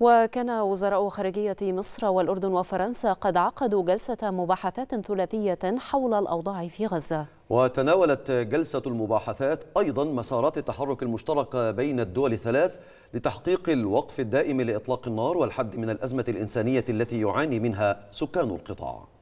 وكان وزراء خارجية مصر والأردن وفرنسا قد عقدوا جلسة مباحثات ثلاثية حول الأوضاع في غزة وتناولت جلسة المباحثات أيضا مسارات التحرك المشترك بين الدول الثلاث لتحقيق الوقف الدائم لإطلاق النار والحد من الأزمة الإنسانية التي يعاني منها سكان القطاع